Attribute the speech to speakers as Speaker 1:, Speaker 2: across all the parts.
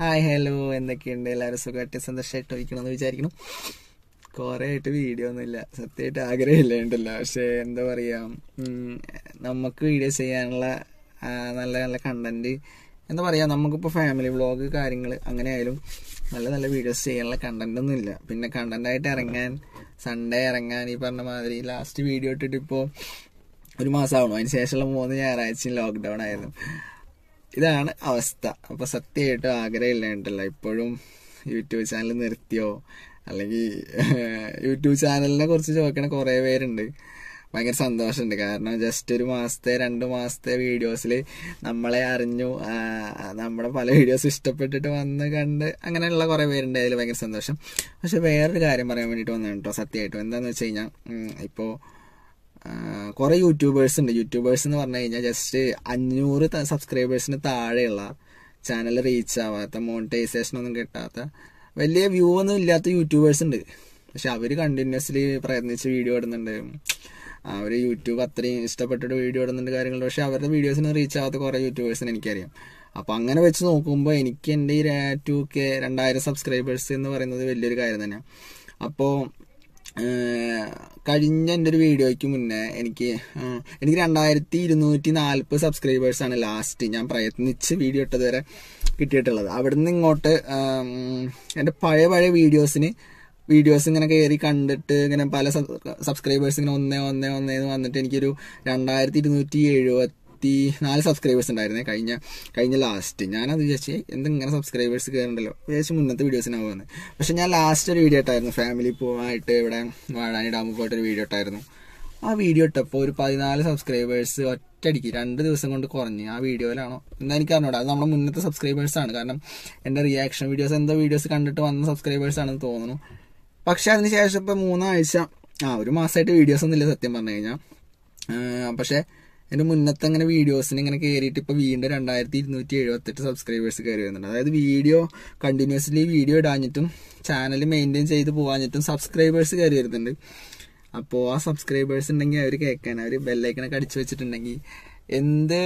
Speaker 1: hi hello എന്തൊക്കെയുണ്ട് എല്ലാവരും സുഖമായിട്ട് സന്തോഷമായിട്ട് ഒഴിക്കണമെന്ന് വിചാരിക്കണം കുറേ ആയിട്ട് വീഡിയോ ഒന്നുമില്ല സത്യമായിട്ട് ആഗ്രഹമില്ല ഉണ്ടല്ലോ പക്ഷേ എന്താ പറയുക നമുക്ക് വീഡിയോ ചെയ്യാനുള്ള നല്ല നല്ല കണ്ടൻറ്റ് എന്താ പറയുക നമുക്കിപ്പോൾ ഫാമിലി വ്ളോഗ് കാര്യങ്ങൾ അങ്ങനെ ആയാലും നല്ല നല്ല വീഡിയോസ് ചെയ്യാനുള്ള കണ്ടന്റ് ഒന്നും ഇല്ല പിന്നെ കണ്ടന്റായിട്ട് ഇറങ്ങാൻ സൺഡേ ഇറങ്ങാൻ ഈ പറഞ്ഞ മാതിരി ലാസ്റ്റ് വീഡിയോ ഇട്ടിട്ട് ഇപ്പോൾ ഒരു മാസം അതിന് ശേഷമുള്ള മൂന്ന് ഞായറാഴ്ചയും ലോക്ക്ഡൗൺ ആയിരുന്നു ഇതാണ് അവസ്ഥ അപ്പോൾ സത്യമായിട്ടും ആഗ്രഹമില്ലാണ്ടല്ല ഇപ്പോഴും യൂട്യൂബ് ചാനൽ നിർത്തിയോ അല്ലെങ്കിൽ യൂട്യൂബ് ചാനലിനെ കുറിച്ച് ചോദിക്കണ കുറേ പേരുണ്ട് ഭയങ്കര സന്തോഷമുണ്ട് കാരണം ജസ്റ്റ് ഒരു മാസത്തെ രണ്ട് മാസത്തെ വീഡിയോസിൽ നമ്മളെ അറിഞ്ഞു നമ്മുടെ പല വീഡിയോസ് ഇഷ്ടപ്പെട്ടിട്ട് വന്ന് കണ്ട് അങ്ങനെയുള്ള കുറേ പേരുണ്ട് അതിൽ ഭയങ്കര സന്തോഷം പക്ഷെ വേറൊരു കാര്യം പറയാൻ വേണ്ടിയിട്ട് കേട്ടോ സത്യമായിട്ടും എന്താണെന്ന് വെച്ച് കഴിഞ്ഞാൽ ഇപ്പോൾ കുറെ യൂട്യൂബേഴ്സ് ഉണ്ട് യൂട്യൂബേഴ്സ് എന്ന് പറഞ്ഞു കഴിഞ്ഞാൽ ജസ്റ്റ് അഞ്ഞൂറ് സബ്സ്ക്രൈബേഴ്സിന് താഴെയുള്ള ചാനൽ റീച്ച് ആവാത്ത മോണിറ്റൈസേഷൻ ഒന്നും കിട്ടാത്ത വലിയ വ്യൂ ഒന്നും ഇല്ലാത്ത യൂട്യൂബേഴ്സ് ഉണ്ട് പക്ഷെ അവർ കണ്ടിന്യൂസ്ലി പ്രയത്നിച്ച് വീഡിയോ ഇടുന്നുണ്ട് അവർ യൂട്യൂബ് അത്രയും ഇഷ്ടപ്പെട്ടിട്ട് വീഡിയോ ഇടുന്നുണ്ട് കാര്യങ്ങൾ പക്ഷെ അവരുടെ വീഡിയോസിന് റീച്ച് ആവാത്ത കുറേ യൂട്യൂബേഴ്സിന് എനിക്കറിയാം അപ്പം അങ്ങനെ വെച്ച് നോക്കുമ്പോൾ എനിക്ക് എൻ്റെ ഈ ടു കെ രണ്ടായിരം സബ്സ്ക്രൈബേഴ്സ് എന്ന് പറയുന്നത് വലിയൊരു കാര്യം തന്നെയാണ് അപ്പോൾ കഴിഞ്ഞ എൻ്റെ ഒരു വീഡിയോയ്ക്ക് മുന്നേ എനിക്ക് എനിക്ക് രണ്ടായിരത്തി ഇരുന്നൂറ്റി നാൽപ്പത് സബ്സ്ക്രൈബേഴ്സാണ് ലാസ്റ്റ് ഞാൻ പ്രയത്നിച്ച് വീഡിയോ ഇട്ടത് വരെ കിട്ടിയിട്ടുള്ളത് നിന്ന് ഇങ്ങോട്ട് എൻ്റെ പഴയ പഴയ വീഡിയോസിന് വീഡിയോസ് ഇങ്ങനെ കയറി കണ്ടിട്ട് ഇങ്ങനെ പല സബ്സ്ക്രൈബേഴ്സ് ഇങ്ങനെ ഒന്നേ ഒന്നേ ഒന്നേന്ന് വന്നിട്ട് എനിക്കൊരു രണ്ടായിരത്തി ഇരുന്നൂറ്റി എഴുപത്തി ഇരുപത്തി നാല് സബ്സ്ക്രൈബേഴ്സ് ഉണ്ടായിരുന്നേ കഴിഞ്ഞ കഴിഞ്ഞ ലാസ്റ്റ് ഞാനത് വിചാരിച്ച് എന്തിങ്ങനെ സബ്സ്ക്രൈബേഴ്സ് കയറുണ്ടല്ലോ വിചാരിച്ച് മുന്നത്തെ വീഡിയോസിനാവുമെന്ന് പക്ഷെ ഞാൻ ലാസ്റ്റ് ഒരു വീഡിയോ ഇട്ടായിരുന്നു ഫാമിലി പോകാനായിട്ട് ഇവിടെ വാഴാനി ഡാമിൽ പോയിട്ടൊരു വീഡിയോ ഇട്ടായിരുന്നു ആ വീഡിയോ ഇട്ടപ്പോൾ ഒരു പതിനാല് സബ്സ്ക്രൈബേഴ്സ് ഒറ്റയടിക്ക് രണ്ട് ദിവസം കൊണ്ട് കുറഞ്ഞ് ആ വീഡിയോയിലാണോ എന്താ എനിക്ക് അറിഞ്ഞൂടാ അത് നമ്മുടെ മുന്നത്തെ സബ്സ്ക്രൈബേഴ്സാണ് കാരണം എൻ്റെ റിയാക്ഷൻ വീഡിയോസ് എന്തോ വീഡിയോസ് കണ്ടിട്ട് വന്ന സബ്സ്ക്രൈബേഴ്സാണെന്ന് തോന്നുന്നു പക്ഷേ അതിനുശേഷം ഇപ്പോൾ മൂന്നാഴ്ച ആ ഒരു മാസമായിട്ട് വീഡിയോസ് ഒന്നുമില്ല സത്യം പറഞ്ഞു കഴിഞ്ഞാൽ പക്ഷേ എൻ്റെ മുന്നത്തെ അങ്ങനെ വീഡിയോസിന് ഇങ്ങനെ കയറിയിട്ട് ഇപ്പോൾ വീണ്ടും രണ്ടായിരത്തി ഇരുന്നൂറ്റി എഴുപത്തെട്ട് സബ്സ്ക്രൈബേഴ്സ് കയറി വരുന്നുണ്ട് അതായത് വീഡിയോ കണ്ടിന്യൂസ്ലി വീഡിയോ ഇടാഞ്ഞിട്ടും ചാനൽ മെയിൻറ്റെയിൻ ചെയ്ത് പോകാഞ്ഞിട്ടും സബ്സ്ക്രൈബേഴ്സ് കയറി വരുന്നുണ്ട് അപ്പോൾ ആ സബ്സ്ക്രൈബേഴ്സ് ഉണ്ടെങ്കിൽ അവർ കേൾക്കാൻ അവർ ബെല്ലൈക്കണൊക്കെ അടിച്ചു വെച്ചിട്ടുണ്ടെങ്കിൽ എന്ത്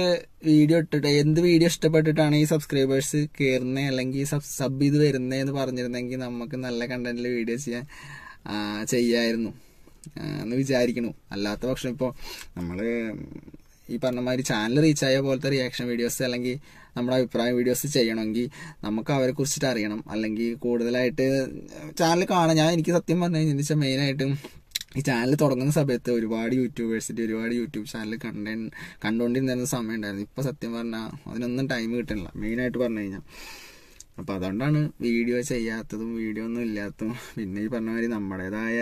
Speaker 1: വീഡിയോ ഇട്ടിട്ട് എന്ത് വീഡിയോ ഇഷ്ടപ്പെട്ടിട്ടാണ് ഈ സബ്സ്ക്രൈബേഴ്സ് കയറുന്നത് അല്ലെങ്കിൽ സബ് സബ് ചെയ്ത് വരുന്നത് എന്ന് പറഞ്ഞിരുന്നെങ്കിൽ നമുക്ക് നല്ല കണ്ടന്റിൽ വീഡിയോ ചെയ്യാൻ ചെയ്യായിരുന്നു എന്ന് വിചാരിക്കണു അല്ലാത്ത പക്ഷം ഇപ്പോൾ നമ്മൾ ഈ പറഞ്ഞമാതിരി ചാനൽ റീച്ച് ആയ പോലത്തെ റിയാക്ഷൻ വീഡിയോസ് അല്ലെങ്കിൽ നമ്മുടെ അഭിപ്രായ വീഡിയോസ് ചെയ്യണമെങ്കിൽ നമുക്ക് അവരെ കുറിച്ചിട്ട് അറിയണം അല്ലെങ്കിൽ കൂടുതലായിട്ട് ചാനൽ കാണാൻ ഞാൻ എനിക്ക് സത്യം പറഞ്ഞു കഴിഞ്ഞാൽ വെച്ചാൽ മെയിനായിട്ടും ഈ ചാനൽ തുടങ്ങുന്ന സമയത്ത് ഒരുപാട് യൂട്യൂബേഴ്സിൻ്റെ ഒരുപാട് യൂട്യൂബ് ചാനൽ കണ്ട കണ്ടുകൊണ്ടിരുന്ന സമയം ഉണ്ടായിരുന്നു ഇപ്പോൾ സത്യം പറഞ്ഞാൽ അതിനൊന്നും ടൈം കിട്ടണില്ല മെയിനായിട്ട് പറഞ്ഞു കഴിഞ്ഞാൽ അപ്പോൾ അതുകൊണ്ടാണ് വീഡിയോ ചെയ്യാത്തതും വീഡിയോ ഒന്നും ഇല്ലാത്തതും പിന്നെ ഈ പറഞ്ഞ മാതിരി നമ്മുടേതായ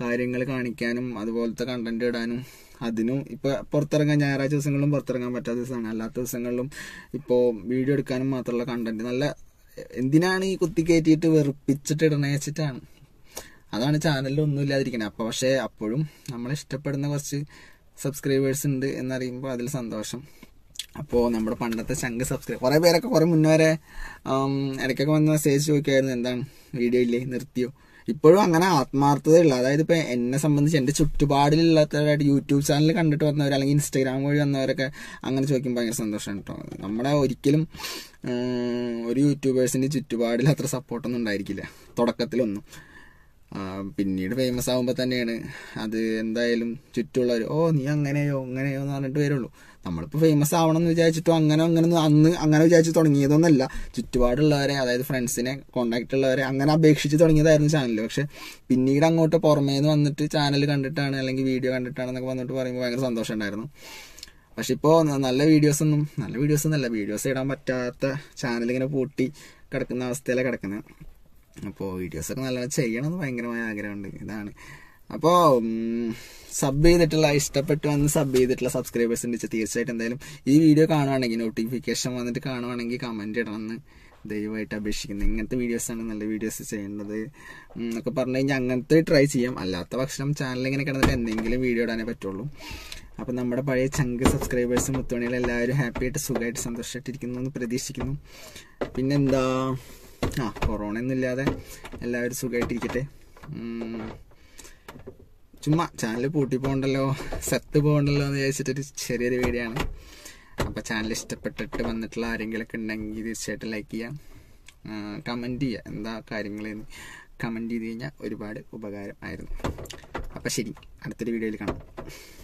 Speaker 1: കാര്യങ്ങൾ കാണിക്കാനും അതുപോലത്തെ കണ്ടന്റ് ഇടാനും അതിനും ഇപ്പോൾ പുറത്തിറങ്ങാൻ ഞായറാഴ്ച ദിവസങ്ങളിലും പുറത്തിറങ്ങാൻ പറ്റാത്ത ദിവസമാണ് അല്ലാത്ത ദിവസങ്ങളിലും ഇപ്പോൾ വീഡിയോ എടുക്കാനും മാത്രമുള്ള കണ്ടന്റ് നല്ല എന്തിനാണ് ഈ കുത്തി കയറ്റിയിട്ട് വെറുപ്പിച്ചിട്ട് ഇടണയച്ചിട്ടാണ് അതാണ് ചാനലിൽ ഒന്നും ഇല്ലാതിരിക്കുന്നത് അപ്പോൾ പക്ഷേ അപ്പോഴും നമ്മളെ ഇഷ്ടപ്പെടുന്ന കുറച്ച് സബ്സ്ക്രൈബേഴ്സ് ഉണ്ട് എന്നറിയുമ്പോൾ അതിൽ സന്തോഷം അപ്പോൾ നമ്മുടെ പണ്ടത്തെ ശങ്ക് സബ്സ്ക്രൈബ് കുറേ പേരൊക്കെ കുറേ മുന്നേ വരെ ഇടയ്ക്കൊക്കെ വന്ന് മെസ്സേജ് ചോദിക്കായിരുന്നു എന്താണ് വീഡിയോ ഇല്ലേ നിർത്തിയോ ഇപ്പോഴും അങ്ങനെ ഉള്ള അതായത് ഇപ്പൊ എന്നെ സംബന്ധിച്ച് എന്റെ ചുറ്റുപാടിലുള്ളവരായിട്ട് യൂട്യൂബ് ചാനൽ കണ്ടിട്ട് വന്നവർ അല്ലെങ്കിൽ ഇൻസ്റ്റാഗ്രാം വഴി വന്നവരൊക്കെ അങ്ങനെ ചോദിക്കുമ്പോൾ ഭയങ്കര സന്തോഷമാണ് കേട്ടോ നമ്മളെ ഒരിക്കലും ഒരു യൂട്യൂബേഴ്സിന്റെ ചുറ്റുപാടിൽ അത്ര സപ്പോർട്ടൊന്നും ഉണ്ടായിരിക്കില്ല തുടക്കത്തിലൊന്നും പിന്നീട് ഫേമസ് ആകുമ്പോൾ തന്നെയാണ് അത് എന്തായാലും ചുറ്റുമുള്ളവർ ഓ നീ അങ്ങനെയോ അങ്ങനെയോ എന്ന് പറഞ്ഞിട്ട് വരുള്ളൂ നമ്മളിപ്പോൾ ഫേമസ് ആവണം എന്ന് വിചാരിച്ചിട്ടോ അങ്ങനെ അങ്ങനെ അന്ന് അങ്ങനെ വിചാരിച്ച് തുടങ്ങിയതൊന്നുമല്ല ചുറ്റുപാടുള്ളവരെ അതായത് ഫ്രണ്ട്സിനെ കോണ്ടാക്റ്റ് ഉള്ളവരെ അങ്ങനെ അപേക്ഷിച്ച് തുടങ്ങിയതായിരുന്നു ചാനൽ പക്ഷെ പിന്നീട് അങ്ങോട്ട് പുറമേ നിന്ന് വന്നിട്ട് ചാനൽ കണ്ടിട്ടാണ് അല്ലെങ്കിൽ വീഡിയോ കണ്ടിട്ടാണെന്നൊക്കെ വന്നിട്ട് പറയുമ്പോൾ ഭയങ്കര സന്തോഷം ഉണ്ടായിരുന്നു പക്ഷെ ഇപ്പോൾ നല്ല വീഡിയോസൊന്നും നല്ല വീഡിയോസ് ഒന്നല്ല വീഡിയോസ് ഇടാൻ പറ്റാത്ത ചാനൽ ഇങ്ങനെ പൂട്ടി കിടക്കുന്ന അവസ്ഥയിലാണ് കിടക്കുന്നത് അപ്പോൾ വീഡിയോസൊക്കെ നല്ല ചെയ്യണമെന്ന് ഭയങ്കരമായ ആഗ്രഹമുണ്ട് ഇതാണ് അപ്പോൾ സബ് ചെയ്തിട്ടുള്ള ഇഷ്ടപ്പെട്ട് വന്ന് സബ് ചെയ്തിട്ടുള്ള സബ്സ്ക്രൈബേഴ്സ് ഉണ്ട് തീർച്ചയായിട്ടും എന്തായാലും ഈ വീഡിയോ കാണുവാണെങ്കിൽ നോട്ടിഫിക്കേഷൻ വന്നിട്ട് കാണുവാണെങ്കിൽ കമൻറ്റ് ഇടണമെന്ന് ദയവായിട്ട് അപേക്ഷിക്കുന്നത് ഇങ്ങനത്തെ വീഡിയോസാണ് നല്ല വീഡിയോസ് ചെയ്യേണ്ടത് എന്നൊക്കെ പറഞ്ഞു കഴിഞ്ഞാൽ അങ്ങനത്തെ ട്രൈ ചെയ്യാം അല്ലാത്ത പക്ഷം ചാനൽ ഇങ്ങനെ കിടന്നിട്ട് എന്തെങ്കിലും വീഡിയോ ഇടാനേ പറ്റുള്ളൂ അപ്പം നമ്മുടെ പഴയ ചങ്ക് സബ്സ്ക്രൈബേഴ്സ് മുത്തുമണികൾ എല്ലാവരും ഹാപ്പിയായിട്ട് സുഖമായിട്ട് സന്തോഷമായിട്ടിരിക്കുന്നു എന്ന് പ്രതീക്ഷിക്കുന്നു പിന്നെന്താ ആ കൊറോണ ഒന്നും ഇല്ലാതെ എല്ലാവരും സുഖമായിട്ടിരിക്കട്ടെ ചുമ്മാ ചാനൽ പൂട്ടി പോകണ്ടല്ലോ സെത്ത് പോകണ്ടല്ലോ എന്ന് വിചാരിച്ചിട്ടൊരു ചെറിയൊരു വീഡിയോ ആണ് അപ്പോൾ ചാനൽ ഇഷ്ടപ്പെട്ടിട്ട് വന്നിട്ടുള്ള ഒക്കെ ഉണ്ടെങ്കിൽ തീർച്ചയായിട്ടും ലൈക്ക് ചെയ്യാം കമൻറ്റ് ചെയ്യുക എന്താ കാര്യങ്ങൾ കമൻറ്റ് ചെയ്ത് കഴിഞ്ഞാൽ ഒരുപാട് ഉപകാരം ആയിരുന്നു അപ്പോൾ ശരി അടുത്തൊരു വീഡിയോയിൽ കാണാം